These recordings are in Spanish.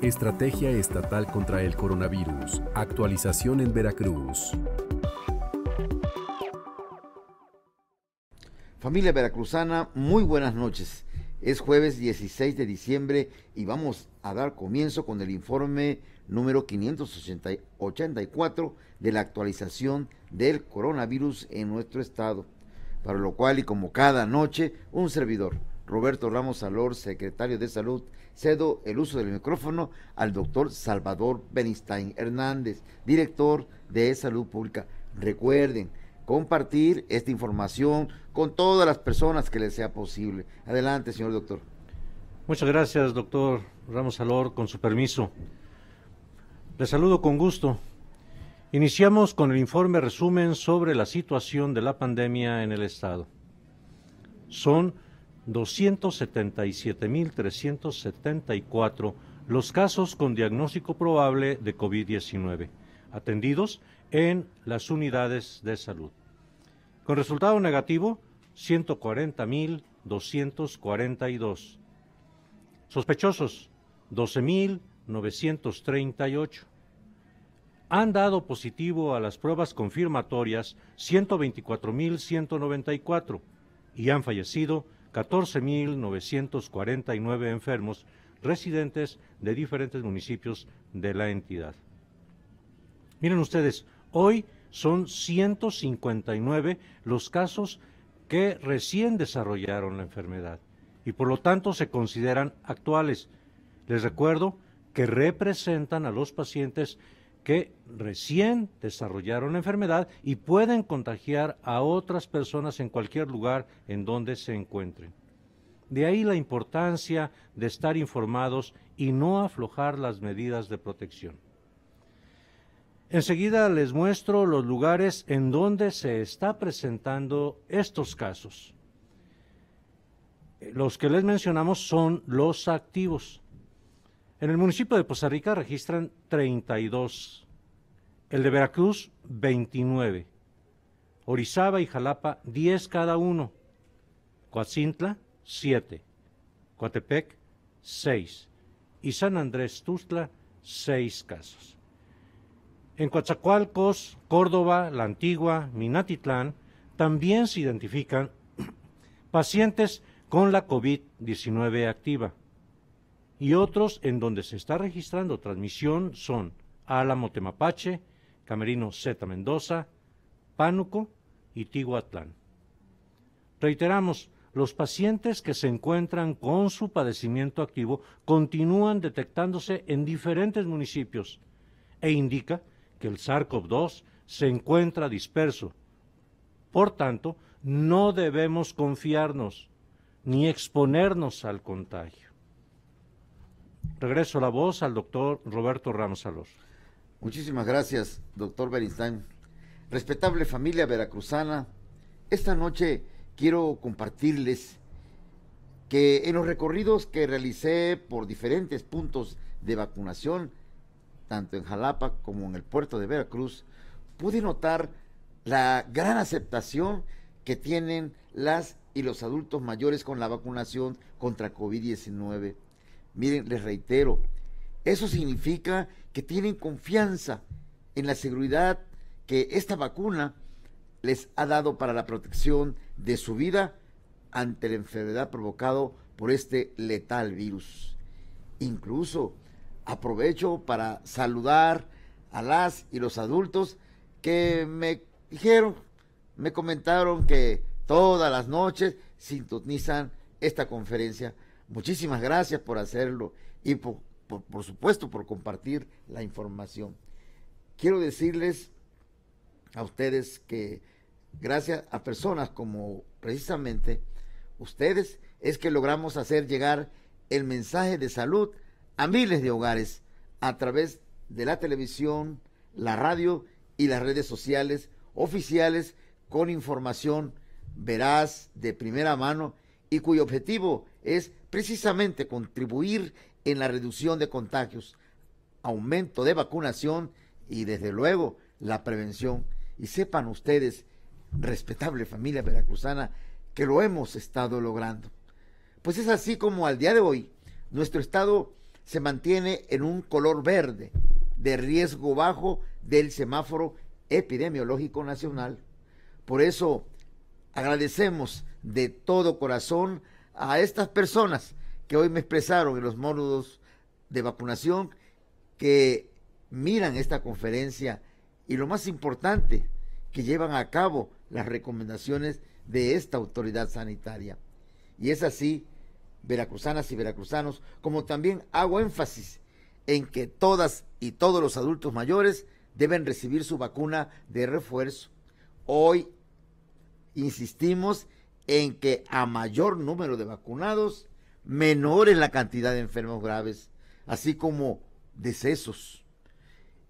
Estrategia Estatal contra el Coronavirus. Actualización en Veracruz. Familia veracruzana, muy buenas noches. Es jueves 16 de diciembre y vamos a dar comienzo con el informe número 584 de la actualización del coronavirus en nuestro estado para lo cual y como cada noche, un servidor, Roberto Ramos Alor, secretario de Salud, cedo el uso del micrófono al doctor Salvador Benistain Hernández, director de Salud Pública. Recuerden compartir esta información con todas las personas que les sea posible. Adelante, señor doctor. Muchas gracias, doctor Ramos Alor, con su permiso. Le saludo con gusto Iniciamos con el informe resumen sobre la situación de la pandemia en el Estado. Son 277.374 los casos con diagnóstico probable de COVID-19, atendidos en las unidades de salud. Con resultado negativo, 140.242. Sospechosos, 12.938 han dado positivo a las pruebas confirmatorias 124.194 y han fallecido 14.949 enfermos residentes de diferentes municipios de la entidad. Miren ustedes, hoy son 159 los casos que recién desarrollaron la enfermedad y por lo tanto se consideran actuales. Les recuerdo que representan a los pacientes que recién desarrollaron la enfermedad y pueden contagiar a otras personas en cualquier lugar en donde se encuentren. De ahí la importancia de estar informados y no aflojar las medidas de protección. Enseguida les muestro los lugares en donde se está presentando estos casos. Eh, los que les mencionamos son los activos. En el municipio de Poza Rica registran 32, el de Veracruz 29, Orizaba y Jalapa 10 cada uno, Coatzintla 7, Coatepec 6 y San Andrés Tuxtla 6 casos. En Coatzacoalcos, Córdoba, La Antigua, Minatitlán, también se identifican pacientes con la COVID-19 activa y otros en donde se está registrando transmisión son Álamo Temapache, Camerino Z Mendoza, Pánuco y Tihuatlán. Reiteramos, los pacientes que se encuentran con su padecimiento activo continúan detectándose en diferentes municipios e indica que el SARS-CoV-2 se encuentra disperso. Por tanto, no debemos confiarnos ni exponernos al contagio. Regreso la voz al doctor Roberto Salos. Muchísimas gracias, doctor Beristán, Respetable familia veracruzana, esta noche quiero compartirles que en los recorridos que realicé por diferentes puntos de vacunación, tanto en Jalapa como en el puerto de Veracruz, pude notar la gran aceptación que tienen las y los adultos mayores con la vacunación contra COVID-19. Miren, les reitero, eso significa que tienen confianza en la seguridad que esta vacuna les ha dado para la protección de su vida ante la enfermedad provocado por este letal virus. Incluso aprovecho para saludar a las y los adultos que me dijeron, me comentaron que todas las noches sintonizan esta conferencia Muchísimas gracias por hacerlo y por, supuesto por compartir la información. Quiero decirles a ustedes que gracias a personas como precisamente ustedes es que logramos hacer llegar el mensaje de salud a miles de hogares a través de la televisión, la radio y las redes sociales oficiales con información veraz de primera mano y cuyo objetivo es precisamente contribuir en la reducción de contagios, aumento de vacunación y desde luego la prevención. Y sepan ustedes, respetable familia veracruzana, que lo hemos estado logrando. Pues es así como al día de hoy nuestro estado se mantiene en un color verde de riesgo bajo del semáforo epidemiológico nacional. Por eso agradecemos de todo corazón a estas personas que hoy me expresaron en los módulos de vacunación que miran esta conferencia y lo más importante, que llevan a cabo las recomendaciones de esta autoridad sanitaria. Y es así, veracruzanas y veracruzanos, como también hago énfasis en que todas y todos los adultos mayores deben recibir su vacuna de refuerzo. Hoy insistimos en que a mayor número de vacunados, menor es la cantidad de enfermos graves, así como decesos.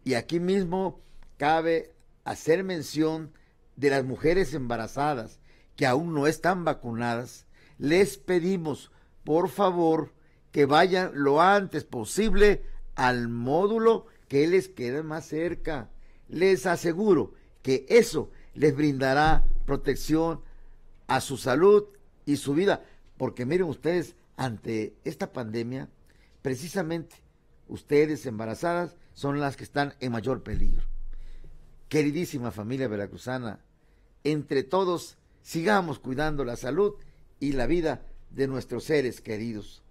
Y aquí mismo cabe hacer mención de las mujeres embarazadas que aún no están vacunadas. Les pedimos, por favor, que vayan lo antes posible al módulo que les quede más cerca. Les aseguro que eso les brindará protección a su salud y su vida. Porque miren ustedes, ante esta pandemia, precisamente ustedes embarazadas son las que están en mayor peligro. Queridísima familia veracruzana, entre todos sigamos cuidando la salud y la vida de nuestros seres queridos.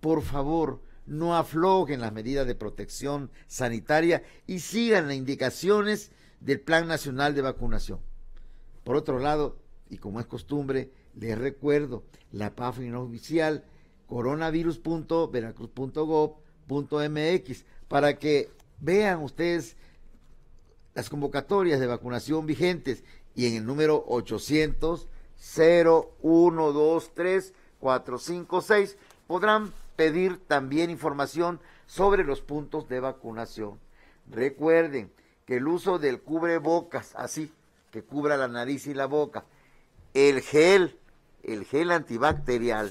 Por favor, no aflojen las medidas de protección sanitaria y sigan las indicaciones del Plan Nacional de Vacunación. Por otro lado, y como es costumbre, les recuerdo la página oficial coronavirus.veracruz.gov.mx para que vean ustedes las convocatorias de vacunación vigentes y en el número 800 0123 456 podrán pedir también información sobre los puntos de vacunación. Recuerden que el uso del cubrebocas, así que cubra la nariz y la boca, el gel, el gel antibacterial,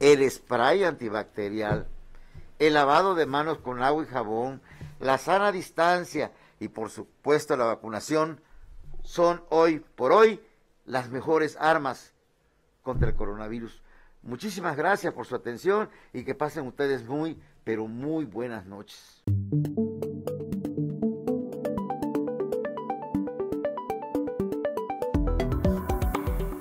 el spray antibacterial, el lavado de manos con agua y jabón, la sana distancia y por supuesto la vacunación son hoy por hoy las mejores armas contra el coronavirus. Muchísimas gracias por su atención y que pasen ustedes muy, pero muy buenas noches.